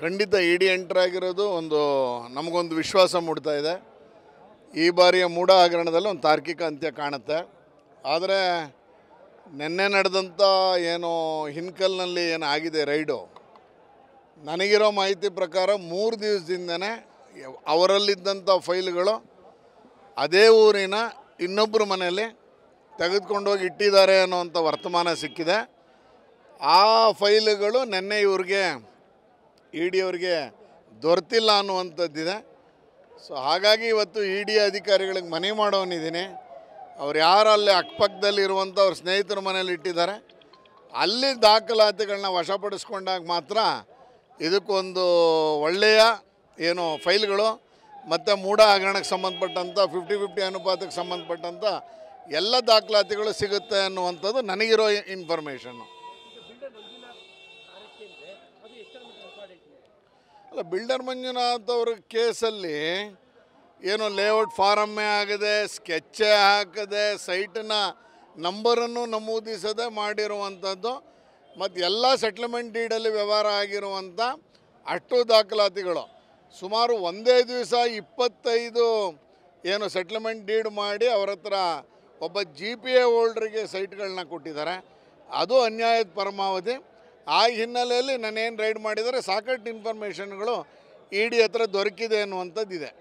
ಖಂಡಿತ E D ಎಂಟ್ರಾಗಿರೋದು ಒಂದು ನಮಗೊಂದು ವಿಶ್ವಾಸ ಮೂಡ್ತಾ ಇದೆ ಈ ಬಾರಿಯ ಮೂಡ ಹಗರಣದಲ್ಲಿ ಒಂದು ತಾರ್ಕಿಕ ಅಂತ್ಯ ಕಾಣುತ್ತೆ ಆದರೆ ನಿನ್ನೆ ನಡೆದಂಥ ಏನು ಹಿನ್ಕಲ್ನಲ್ಲಿ ಏನು ಆಗಿದೆ ರೈಡು ನನಗಿರೋ ಮಾಹಿತಿ ಪ್ರಕಾರ ಮೂರು ದಿವಸದಿಂದನೇ ಅವರಲ್ಲಿದ್ದಂಥ ಫೈಲ್ಗಳು ಅದೇ ಊರಿನ ಇನ್ನೊಬ್ಬರ ಮನೆಯಲ್ಲಿ ತೆಗೆದುಕೊಂಡೋಗಿ ಇಟ್ಟಿದ್ದಾರೆ ಅನ್ನೋವಂಥ ವರ್ತಮಾನ ಸಿಕ್ಕಿದೆ ಆ ಫೈಲ್ಗಳು ನಿನ್ನೆ ಇವ್ರಿಗೆ ಇ ಡಿ ಅವರಿಗೆ ದೊರೆತಿಲ್ಲ ಅನ್ನುವಂಥದ್ದಿದೆ ಸೊ ಹಾಗಾಗಿ ಇವತ್ತು ಇ ಡಿ ಅಧಿಕಾರಿಗಳಿಗೆ ಮನವಿ ಮಾಡೋನಿದ್ದೀನಿ ಅವ್ರು ಯಾರು ಅಲ್ಲಿ ಇರುವಂಥ ಅವ್ರ ಸ್ನೇಹಿತರ ಮನೇಲಿ ಇಟ್ಟಿದ್ದಾರೆ ಅಲ್ಲಿ ದಾಖಲಾತಿಗಳನ್ನ ವಶಪಡಿಸ್ಕೊಂಡಾಗ ಮಾತ್ರ ಇದಕ್ಕೊಂದು ಒಳ್ಳೆಯ ಏನು ಫೈಲ್ಗಳು ಮತ್ತು ಮೂಢ ಹಗರಣಕ್ಕೆ ಸಂಬಂಧಪಟ್ಟಂಥ ಫಿಫ್ಟಿ ಫಿಫ್ಟಿ ಅನುಪಾತಕ್ಕೆ ಸಂಬಂಧಪಟ್ಟಂಥ ಎಲ್ಲ ದಾಖಲಾತಿಗಳು ಸಿಗುತ್ತೆ ಅನ್ನುವಂಥದ್ದು ನನಗಿರೋ ಇನ್ಫಾರ್ಮೇಷನ್ನು ಅಲ್ಲ ಬಿಲ್ಡರ್ ಮಂಜುನಾಥ್ ಅವ್ರ ಕೇಸಲ್ಲಿ ಏನು ಲೇಔಟ್ ಫಾರಮ್ಮೇ ಆಗದೆ ಸ್ಕೆಚ್ಚೇ ಹಾಕದೆ ಸೈಟನ್ನ ನಂಬರನ್ನು ನಮೂದಿಸದೆ ಮಾಡಿರುವಂಥದ್ದು ಮತ್ತು ಎಲ್ಲ ಸೆಟ್ಲ್ಮೆಂಟ್ ಡೀಡಲ್ಲಿ ವ್ಯವಹಾರ ಆಗಿರುವಂಥ ಅಷ್ಟು ದಾಖಲಾತಿಗಳು ಸುಮಾರು ಒಂದೇ ದಿವಸ ಇಪ್ಪತ್ತೈದು ಏನು ಸೆಟ್ಲ್ಮೆಂಟ್ ಡೀಡ್ ಮಾಡಿ ಅವ್ರ ಹತ್ರ ಒಬ್ಬ ಜಿ ಪಿ ಎ ಹೋಲ್ಡ್ರಿಗೆ ಸೈಟ್ಗಳನ್ನ ಕೊಟ್ಟಿದ್ದಾರೆ ಅದು ಅನ್ಯಾಯದ ಪರಮಾವಧಿ ಆ ಹಿನ್ನೆಲೆಯಲ್ಲಿ ನಾನೇನು ರೈಡ್ ಮಾಡಿದರೆ ಸಾಕಷ್ಟು ಇನ್ಫಾರ್ಮೇಷನ್ಗಳು ಇ ಡಿ ಹತ್ರ ದೊರಕಿದೆ ಅನ್ನುವಂಥದ್ದಿದೆ